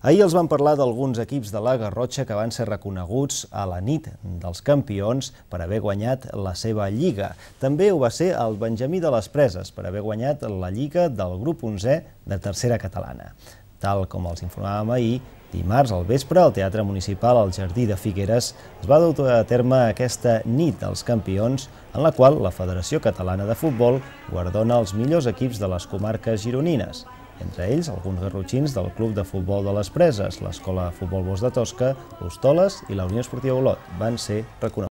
Ahir els van parlar d'alguns equips de la Garrotxa que van ser reconeguts a la nit dels campions per haver guanyat la seva lliga. També ho va ser el Benjamí de les Preses per haver guanyat la lliga del grup 11 de tercera catalana. Tal com els informàvem ahir, dimarts al vespre al Teatre Municipal al Jardí de Figueres es va dur a terme aquesta nit dels campions en la qual la Federació Catalana de Futbol guardona els millors equips de les comarques gironines entre ells alguns garrotxins del Club de Futbol de les Preses, l'Escola de Futbol Bos de Tosca, l'Hostoles i la Unió Esportiva Olot. Van ser reconeguts.